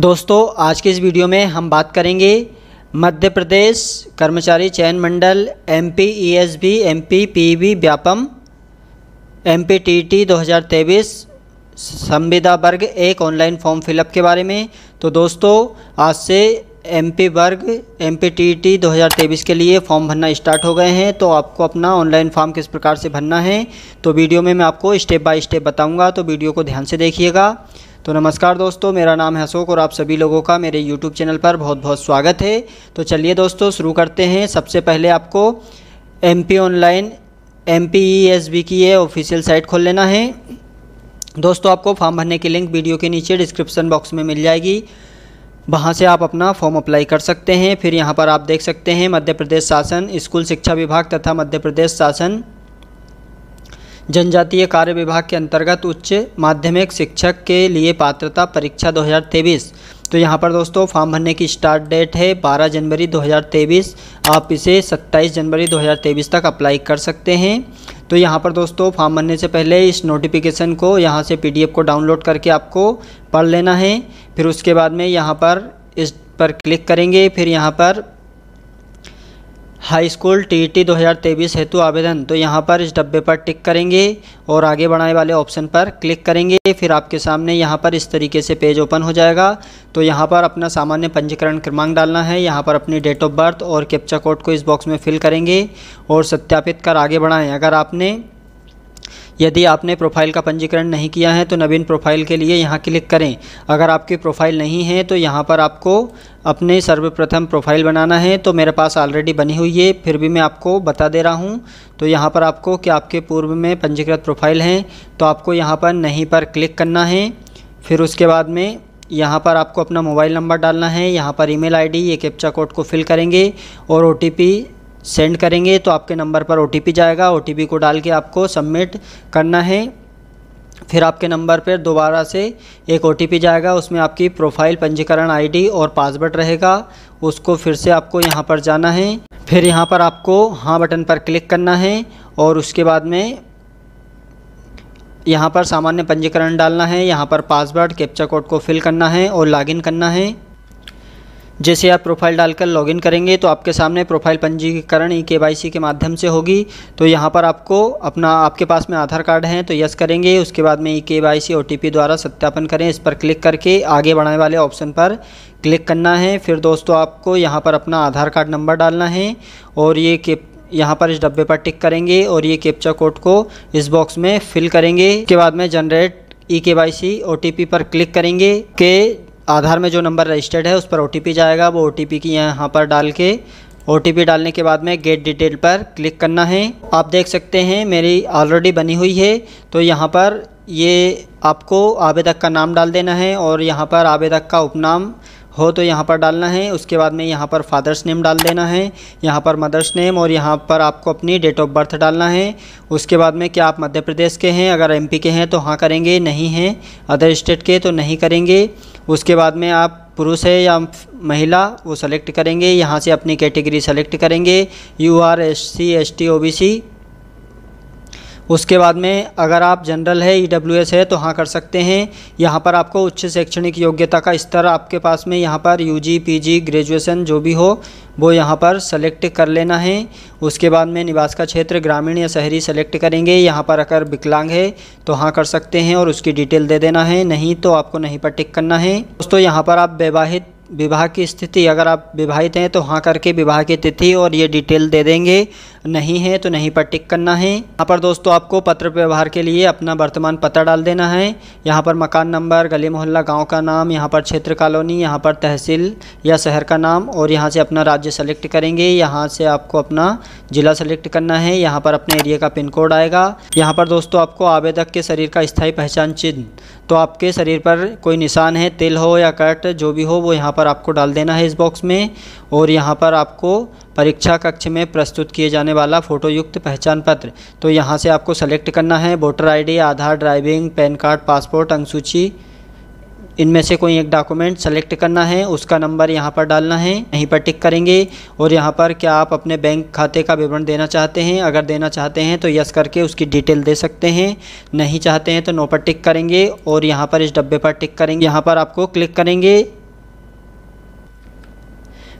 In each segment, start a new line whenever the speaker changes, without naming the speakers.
दोस्तों आज के इस वीडियो में हम बात करेंगे मध्य प्रदेश कर्मचारी चयन मंडल M P E S B M P P V Vyapam M P T T दो हज़ार तेईस संविदा वर्ग एक ऑनलाइन फॉर्म फिलअप के बारे में तो दोस्तों आज से एम पी वर्ग एम पी टी टी दो हज़ार तेईस के लिए फॉर्म भरना स्टार्ट हो गए हैं तो आपको अपना ऑनलाइन फॉर्म किस प्रकार से भरना है तो वीडियो में मैं आपको स्टेप बाय स्टेप बताऊंगा तो वीडियो को ध्यान से देखिएगा तो नमस्कार दोस्तों मेरा नाम है अशोक और आप सभी लोगों का मेरे यूट्यूब चैनल पर बहुत बहुत स्वागत है तो चलिए दोस्तों शुरू करते हैं सबसे पहले आपको M P online M P E S B की ये ऑफिशियल साइट खोल लेना है दोस्तों आपको फॉर्म भरने की लिंक वीडियो के नीचे डिस्क्रिप्सन बॉक्स में मिल जाएगी वहाँ से आप अपना फॉर्म अप्लाई कर सकते हैं फिर यहाँ पर आप देख सकते हैं मध्य प्रदेश शासन स्कूल शिक्षा विभाग तथा मध्य प्रदेश शासन जनजातीय कार्य विभाग के अंतर्गत उच्च माध्यमिक शिक्षक के लिए पात्रता परीक्षा 2023 तो यहाँ पर दोस्तों फॉर्म भरने की स्टार्ट डेट है 12 जनवरी 2023 आप इसे 27 जनवरी 2023 तक अप्लाई कर सकते हैं तो यहाँ पर दोस्तों फॉर्म भरने से पहले इस नोटिफिकेशन को यहाँ से पीडीएफ को डाउनलोड करके आपको पढ़ लेना है फिर उसके बाद में यहाँ पर इस पर क्लिक करेंगे फिर यहाँ पर हाई स्कूल हज़ार 2023 हेतु आवेदन तो यहाँ पर इस डब्बे पर टिक करेंगे और आगे बढ़ाने वाले ऑप्शन पर क्लिक करेंगे फिर आपके सामने यहाँ पर इस तरीके से पेज ओपन हो जाएगा तो यहाँ पर अपना सामान्य पंजीकरण क्रमांक डालना है यहाँ पर अपनी डेट ऑफ बर्थ और कैप्चा कोड को इस बॉक्स में फिल करेंगे और सत्यापित कर आगे बढ़ाएँ अगर आपने यदि आपने प्रोफाइल का पंजीकरण नहीं किया है तो नवीन प्रोफाइल के लिए यहाँ क्लिक करें अगर आपकी प्रोफाइल नहीं है तो यहाँ पर आपको अपने सर्वप्रथम प्रोफाइल बनाना है तो मेरे पास ऑलरेडी बनी हुई है फिर भी मैं आपको बता दे रहा हूँ तो यहाँ पर आपको कि आपके पूर्व में पंजीकृत प्रोफाइल हैं तो आपको यहाँ पर नहीं पर क्लिक करना है फिर उसके बाद में यहाँ पर आपको अपना मोबाइल नंबर डालना है यहाँ पर ईमेल आईडी ये कैप्चा कोड को फिल करेंगे और ओटीपी सेंड करेंगे तो आपके नंबर पर ओ जाएगा ओ को डाल के आपको सबमिट करना है फिर आपके नंबर पर दोबारा से एक ओ जाएगा उसमें आपकी प्रोफाइल पंजीकरण आईडी और पासवर्ड रहेगा उसको फिर से आपको यहाँ पर जाना है फिर यहाँ पर आपको हाँ बटन पर क्लिक करना है और उसके बाद में यहाँ पर सामान्य पंजीकरण डालना है यहाँ पर पासवर्ड कैप्चा कोड को फिल करना है और लॉगिन करना है जैसे आप प्रोफाइल डालकर लॉगिन करेंगे तो आपके सामने प्रोफाइल पंजीकरण ई e के के माध्यम से होगी तो यहाँ पर आपको अपना आपके पास में आधार कार्ड है तो यस करेंगे उसके बाद में E K Y C O T P द्वारा सत्यापन करें इस पर क्लिक करके आगे बढ़ाने वाले ऑप्शन पर क्लिक करना है फिर दोस्तों आपको यहाँ पर अपना आधार कार्ड नंबर डालना है और ये के यहाँ पर इस डब्बे पर टिक करेंगे और ये कैप्चा कोड को इस बॉक्स में फिल करेंगे इसके बाद में generate E K Y C O T P पर क्लिक करेंगे के आधार में जो नंबर रजिस्टर्ड है उस पर ओ जाएगा वो ओ की यहाँ पर डाल के ओ डालने के बाद में गेट डिटेल पर क्लिक करना है आप देख सकते हैं मेरी ऑलरेडी बनी हुई है तो यहाँ पर ये आपको आवेदक का नाम डाल देना है और यहाँ पर आवेदक का उपनाम हो तो यहाँ पर डालना है उसके बाद में यहाँ पर फादर्स नेम डाल देना है यहाँ पर मदर्स नेम और यहाँ पर आपको अपनी डेट ऑफ बर्थ डालना है उसके बाद में क्या आप मध्य प्रदेश के हैं अगर एमपी के हैं तो हाँ करेंगे नहीं हैं अदर स्टेट के तो नहीं करेंगे उसके बाद में आप पुरुष है या महिला वो सेलेक्ट करेंगे यहाँ से अपनी कैटेगरी सेलेक्ट करेंगे U R S C S T O B C उसके बाद में अगर आप जनरल है ई e है तो हाँ कर सकते हैं यहाँ पर आपको उच्च शैक्षणिक योग्यता का स्तर आपके पास में यहाँ पर यू जी ग्रेजुएसन जो भी हो वो यहाँ पर सेलेक्ट कर लेना है उसके बाद में निवास का क्षेत्र ग्रामीण या शहरी सेलेक्ट करेंगे यहाँ पर अगर विकलांग है तो हाँ कर सकते हैं और उसकी डिटेल दे देना है नहीं तो आपको नहीं पर टिक करना है दोस्तों यहाँ पर आप वैवाहित विवाह की स्थिति अगर आप विवाहित हैं तो हाँ करके विवाह की तिथि और ये डिटेल दे देंगे नहीं है तो नहीं पर टिक करना है यहाँ पर दोस्तों आपको पत्र व्यवहार के लिए अपना वर्तमान पता डाल देना है यहाँ पर मकान नंबर गली मोहल्ला गाँव का नाम यहाँ पर क्षेत्र कॉलोनी यहाँ पर तहसील या शहर का नाम और यहाँ से अपना राज्य सेलेक्ट करेंगे यहाँ से आपको अपना ज़िला सेलेक्ट करना है यहाँ पर अपने एरिया का पिन कोड आएगा यहाँ पर दोस्तों आपको आवेदक के शरीर का स्थायी पहचान चिन्ह तो आपके शरीर पर कोई निशान है तिल हो या कट जो भी हो वो यहाँ पर आपको डाल देना है इस बॉक्स में और यहाँ पर आपको परीक्षा कक्ष में प्रस्तुत किए जाने वाला फ़ोटोयुक्त पहचान पत्र तो यहाँ से आपको सेलेक्ट करना है voter ID, Aadhaar driving PAN card passport अंगसूची इनमें से कोई एक डॉक्यूमेंट सेलेक्ट करना है उसका नंबर यहाँ पर डालना है यहीं पर टिक करेंगे और यहाँ पर क्या आप अपने बैंक खाते का विवरण देना चाहते हैं अगर देना चाहते हैं तो यस करके उसकी डिटेल दे सकते हैं नहीं चाहते हैं तो नो पर टिक करेंगे और यहाँ पर इस डब्बे पर टिक करेंगे यहाँ पर आपको क्लिक करेंगे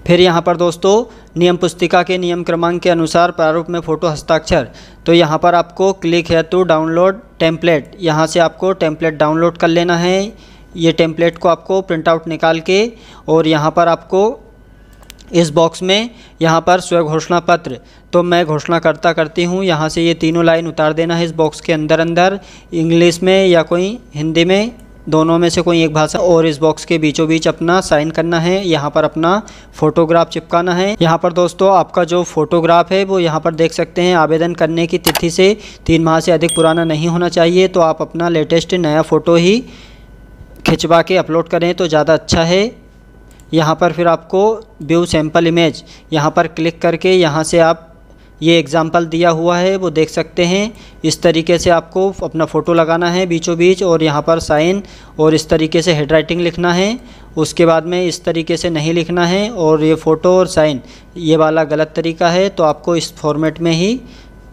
फिर यहाँ पर दोस्तों नियम पुस्तिका के नियम क्रमांक के अनुसार प्रारूप में फ़ोटो हस्ताक्षर तो यहाँ पर आपको क्लिक है तो डाउनलोड टेम्पलेट यहाँ से आपको टेम्पलेट डाउनलोड कर लेना है ये टेम्पलेट को आपको प्रिंट आउट निकाल के और यहाँ पर आपको इस बॉक्स में यहाँ पर स्व घोषणा पत्र तो मैं घोषणा करता करती हूँ यहाँ से ये तीनों लाइन उतार देना है इस बॉक्स के अंदर अंदर इंग्लिश में या कोई हिंदी में दोनों में से कोई एक भाषा और इस बॉक्स के बीचों बीच अपना साइन करना है यहाँ पर अपना फोटोग्राफ चिपकाना है यहाँ पर दोस्तों आपका जो फोटोग्राफ है वो यहाँ पर देख सकते हैं आवेदन करने की तिथि से तीन माह से अधिक पुराना नहीं होना चाहिए तो आप अपना लेटेस्ट नया फ़ोटो ही खिंचवा के अपलोड करें तो ज़्यादा अच्छा है यहाँ पर फिर आपको व्यू सैम्पल इमेज यहाँ पर क्लिक करके यहाँ से आप ये एग्ज़ाम्पल दिया हुआ है वो देख सकते हैं इस तरीके से आपको अपना फ़ोटो लगाना है बीचों बीच और यहाँ पर साइन और इस तरीके से हेड राइटिंग लिखना है उसके बाद में इस तरीके से नहीं लिखना है और ये फ़ोटो और साइन ये वाला गलत तरीका है तो आपको इस फॉर्मेट में ही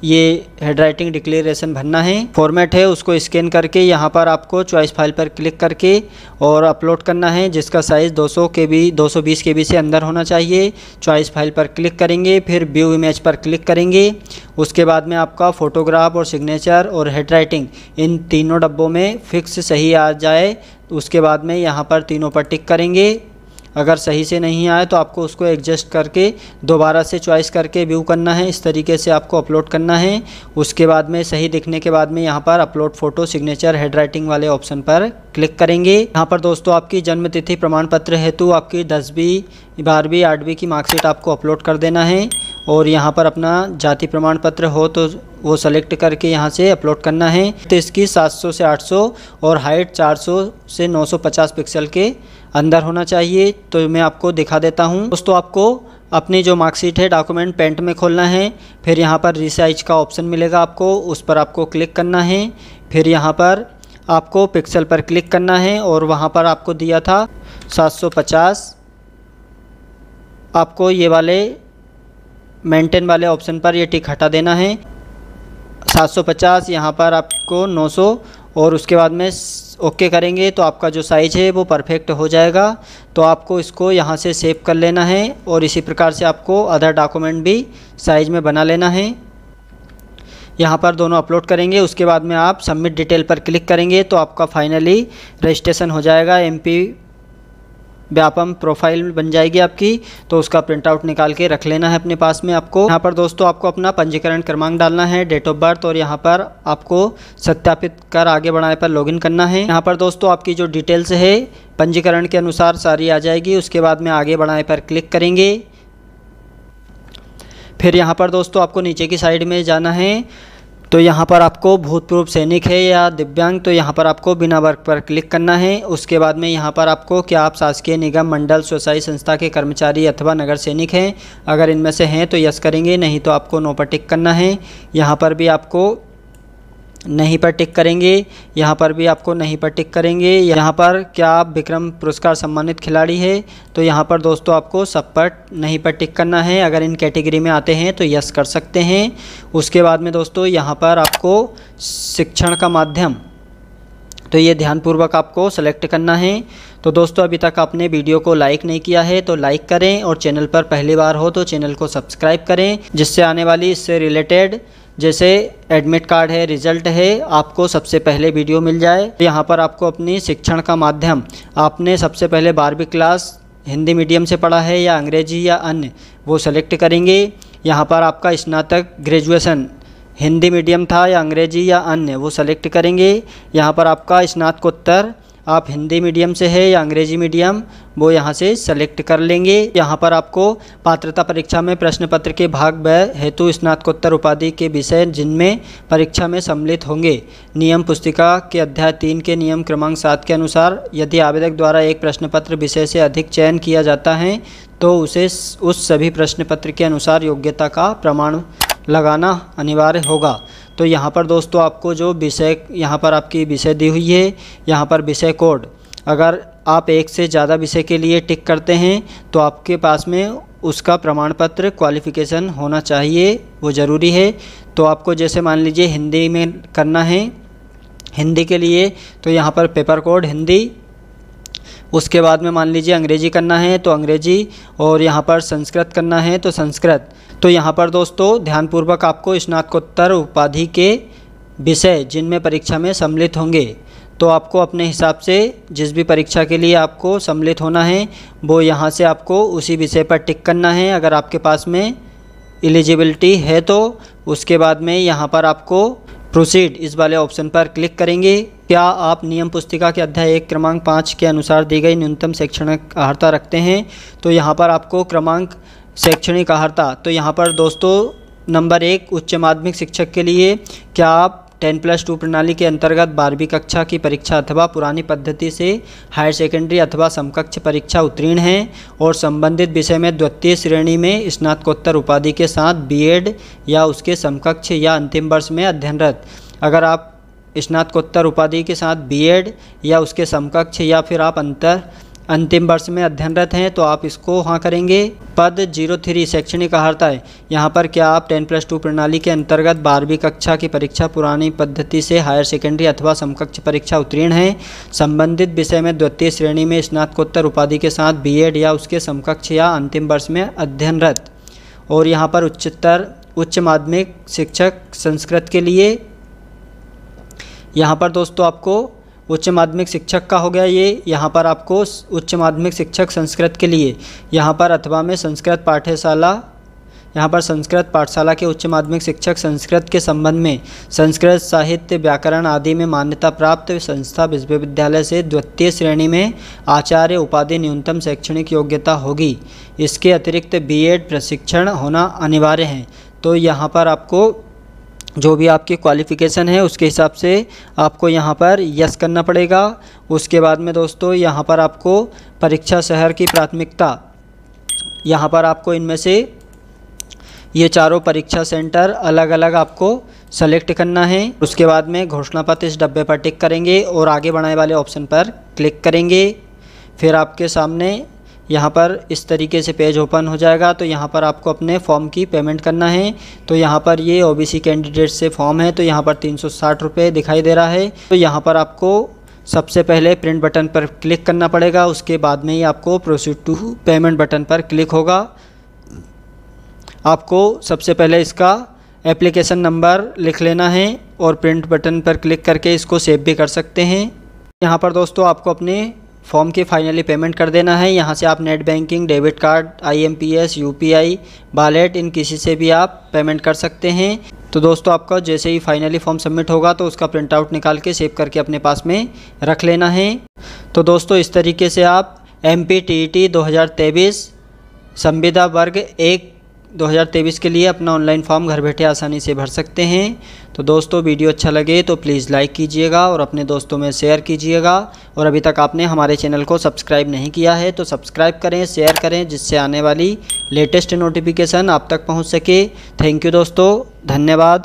ये हेड राइटिंग डिक्लेरेशन भरना है फॉर्मेट है उसको स्कैन करके यहाँ पर आपको चॉइस फाइल पर क्लिक करके और अपलोड करना है जिसका साइज़ 200 के बी दो के बी से अंदर होना चाहिए चॉइस फाइल पर क्लिक करेंगे फिर व्यू इमेज पर क्लिक करेंगे उसके बाद में आपका फ़ोटोग्राफ और सिग्नेचर और हेड राइटिंग इन तीनों डब्बों में फिक्स सही आ जाए उसके बाद में यहाँ पर तीनों पर टिक करेंगे अगर सही से नहीं आए तो आपको उसको एडजस्ट करके दोबारा से चॉइस करके व्यू करना है इस तरीके से आपको अपलोड करना है उसके बाद में सही दिखने के बाद में यहाँ पर upload photo signature handwriting वाले ऑप्शन पर क्लिक करेंगे यहाँ पर दोस्तों आपकी जन्मतिथि प्रमाण पत्र हेतु आपकी दसवीं बारहवीं आठवीं की मार्कशीट आपको अपलोड कर देना है और यहाँ पर अपना जाति प्रमाण पत्र हो तो वो सेलेक्ट करके यहाँ से अपलोड करना है तो इसकी 700 से 800 और हाइट 400 से 950 पिक्सल के अंदर होना चाहिए तो मैं आपको दिखा देता हूँ दोस्तों आपको अपनी जो मार्कशीट है डॉक्यूमेंट पेंट में खोलना है फिर यहाँ पर रिसाइज का ऑप्शन मिलेगा आपको उस पर आपको क्लिक करना है फिर यहाँ पर आपको पिक्सल पर क्लिक करना है और वहाँ पर आपको दिया था 750 आपको ये वाले मेंटेन वाले ऑप्शन पर ये टिक हटा देना है 750 यहाँ पर आपको 900 और उसके बाद में ओके करेंगे तो आपका जो साइज़ है वो परफेक्ट हो जाएगा तो आपको इसको यहाँ से सेव कर लेना है और इसी प्रकार से आपको अदर डॉक्यूमेंट भी साइज़ में बना लेना है यहाँ पर दोनों अपलोड करेंगे उसके बाद में आप सबमिट डिटेल पर क्लिक करेंगे तो आपका फाइनली रजिस्ट्रेशन हो जाएगा एम व्यापम प्रोफाइल बन जाएगी आपकी तो उसका प्रिंटआउट निकाल के रख लेना है अपने पास में आपको यहाँ पर दोस्तों आपको अपना पंजीकरण क्रमांक डालना है डेट ऑफ बर्थ और यहाँ पर आपको सत्यापित कर आगे बढ़ाने पर लॉगिन करना है यहाँ पर दोस्तों आपकी जो डिटेल्स है पंजीकरण के अनुसार सारी आ जाएगी उसके बाद में आगे बढ़ाने पर क्लिक करेंगे फिर यहाँ पर दोस्तों आपको नीचे की साइड में जाना है तो यहाँ पर आपको भूतपूर्व सैनिक है या दिव्यांग तो यहाँ पर आपको बिना वर्क पर क्लिक करना है उसके बाद में यहाँ पर आपको क्या आप शासकीय निगम मंडल स्वसाई संस्था के कर्मचारी अथवा नगर सैनिक हैं अगर इनमें से हैं तो यस करेंगे नहीं तो आपको नो पर टिक करना है यहाँ पर भी आपको नहीं पर टिक करेंगे यहाँ पर भी आपको नहीं पर टिक करेंगे यहाँ पर क्या आप विक्रम पुरस्कार सम्मानित खिलाड़ी है तो यहाँ पर दोस्तों आपको सब पर नहीं पर टिक करना है अगर इन कैटेगरी में आते हैं तो यस कर सकते हैं उसके बाद में दोस्तों यहाँ पर आपको शिक्षण का माध्यम तो ये ध्यानपूर्वक आपको सेलेक्ट करना है तो दोस्तों अभी तक आपने वीडियो को लाइक नहीं किया है तो लाइक करें और चैनल पर पहली बार हो तो चैनल को सब्सक्राइब करें जिससे आने वाली इससे रिलेटेड जैसे एडमिट कार्ड है रिज़ल्ट है आपको सबसे पहले वीडियो मिल जाए यहाँ पर आपको अपनी शिक्षण का माध्यम आपने सबसे पहले बारहवीं क्लास हिंदी मीडियम से पढ़ा है या अंग्रेजी या अन्य वो सेलेक्ट करेंगे यहाँ पर आपका स्नातक ग्रेजुएसन हिंदी मीडियम था या अंग्रेजी या अन्य वो सेलेक्ट करेंगे यहाँ पर आपका स्नातकोत्तर आप हिंदी मीडियम से है या अंग्रेजी मीडियम वो यहाँ से सेलेक्ट कर लेंगे यहाँ पर आपको पात्रता परीक्षा में प्रश्न पत्र के भाग व हेतु स्नातकोत्तर उपाधि के विषय जिनमें परीक्षा में सम्मिलित होंगे नियम पुस्तिका के अध्याय तीन के नियम क्रमांक सात के अनुसार यदि आवेदक द्वारा एक प्रश्न पत्र विषय से अधिक चयन किया जाता है तो उसे उस सभी प्रश्न पत्र के अनुसार योग्यता का प्रमाण लगाना अनिवार्य होगा तो यहाँ पर दोस्तों आपको जो विषय यहाँ पर आपकी विषय दी हुई है यहाँ पर विषय कोड अगर आप एक से ज़्यादा विषय के लिए टिक करते हैं तो आपके पास में उसका प्रमाण पत्र क्वालिफ़िकेशन होना चाहिए वो ज़रूरी है तो आपको जैसे मान लीजिए हिंदी में करना है हिंदी के लिए तो यहाँ पर पेपर कोड हिंदी उसके बाद में मान लीजिए अंग्रेज़ी करना है तो अंग्रेज़ी और यहाँ पर संस्कृत करना है तो संस्कृत तो यहाँ पर दोस्तों ध्यानपूर्वक आपको स्नातकोत्तर उपाधि के विषय जिनमें परीक्षा में सम्मिलित होंगे तो आपको अपने हिसाब से जिस भी परीक्षा के लिए आपको सम्मिलित होना है वो यहाँ से आपको उसी विषय पर टिक करना है अगर आपके पास में एलिजिबिलिटी है तो उसके बाद में यहाँ पर आपको प्रोसीड इस वाले ऑप्शन पर क्लिक करेंगे क्या आप नियम पुस्तिका के अध्याय एक क्रमांक पाँच के अनुसार दी गई न्यूनतम शैक्षणिक अर्ता रखते हैं तो यहाँ पर आपको क्रमांक शैक्षणिक अर्हता तो यहाँ पर दोस्तों नंबर एक उच्च माध्यमिक शिक्षक के लिए क्या आप टेन प्लस टू प्रणाली के अंतर्गत बारहवीं कक्षा की परीक्षा अथवा पुरानी पद्धति से हायर सेकेंडरी अथवा समकक्ष परीक्षा उत्तीर्ण हैं और संबंधित विषय में द्वितीय श्रेणी में स्नातकोत्तर उपाधि के साथ बीएड या उसके समकक्ष या अंतिम वर्ष में अध्ययनरत अगर आप स्नातकोत्तर उपाधि के साथ बीएड या उसके समकक्ष या फिर आप अंतर अंतिम वर्ष में अध्ययनरत हैं तो आप इसको हाँ करेंगे पद जीरो थ्री शैक्षणिक अहर्ता है यहाँ पर क्या आप टेन प्लस टू प्रणाली के अंतर्गत बारहवीं कक्षा की परीक्षा पुरानी पद्धति से हायर सेकेंडरी अथवा समकक्ष परीक्षा उत्तीर्ण हैं संबंधित विषय में द्वितीय श्रेणी में स्नातकोत्तर उपाधि के साथ बी या उसके समकक्ष या अंतिम वर्ष में अध्ययनरत और यहाँ पर उच्चतर उच्च माध्यमिक शिक्षक संस्कृत के लिए यहाँ पर दोस्तों आपको उच्च माध्यमिक शिक्षक का हो गया ये यहाँ पर आपको उच्च माध्यमिक शिक्षक संस्कृत के लिए यहाँ पर अथवा में संस्कृत पाठ्यशाला यहाँ पर संस्कृत पाठशाला के उच्च माध्यमिक शिक्षक संस्कृत के संबंध में संस्कृत साहित्य व्याकरण आदि में मान्यता प्राप्त संस्था विश्वविद्यालय से द्वितीय श्रेणी में आचार्य उपाधि न्यूनतम शैक्षणिक योग्यता होगी इसके अतिरिक्त बीएड प्रशिक्षण होना अनिवार्य है तो यहाँ पर आपको जो भी आपकी क्वालिफ़िकेशन है उसके हिसाब से आपको यहाँ पर यस करना पड़ेगा उसके बाद में दोस्तों यहाँ पर आपको परीक्षा शहर की प्राथमिकता यहाँ पर आपको इनमें से ये चारों परीक्षा सेंटर अलग अलग आपको सेलेक्ट करना है उसके बाद में घोषणा पत्र इस डब्बे पर टिक करेंगे और आगे बढ़ाने वाले ऑप्शन पर क्लिक करेंगे फिर आपके सामने यहाँ पर इस तरीके से पेज ओपन हो जाएगा तो यहाँ पर आपको अपने फॉर्म की पेमेंट करना है तो यहाँ पर ये ओबीसी कैंडिडेट से फॉर्म है तो यहाँ पर तीन रुपये दिखाई दे रहा है तो यहाँ पर आपको सबसे पहले प्रिंट बटन पर क्लिक करना पड़ेगा उसके बाद में ही आपको प्रोसीड टू पेमेंट बटन पर क्लिक होगा आपको सबसे पहले इसका एप्लीकेशन नंबर लिख लेना है और प्रिंट बटन पर क्लिक करके इसको सेव भी कर सकते हैं यहाँ पर दोस्तों आपको अपने फॉर्म की फाइनली पेमेंट कर देना है यहाँ से आप net banking debit card IMPS UPI wallet इन किसी से भी आप पेमेंट कर सकते हैं तो दोस्तों आपका जैसे ही फाइनली फॉर्म सबमिट होगा तो उसका प्रिंट आउट निकाल के सेव करके अपने पास में रख लेना है तो दोस्तों इस तरीके से आप एम पी टी टी दो संविदा वर्ग एक 2023 के लिए अपना ऑनलाइन फॉर्म घर बैठे आसानी से भर सकते हैं तो दोस्तों वीडियो अच्छा लगे तो प्लीज़ लाइक कीजिएगा और अपने दोस्तों में शेयर कीजिएगा और अभी तक आपने हमारे चैनल को सब्सक्राइब नहीं किया है तो सब्सक्राइब करें शेयर करें जिससे आने वाली लेटेस्ट नोटिफिकेशन आप तक पहुँच सके थैंक यू दोस्तों धन्यवाद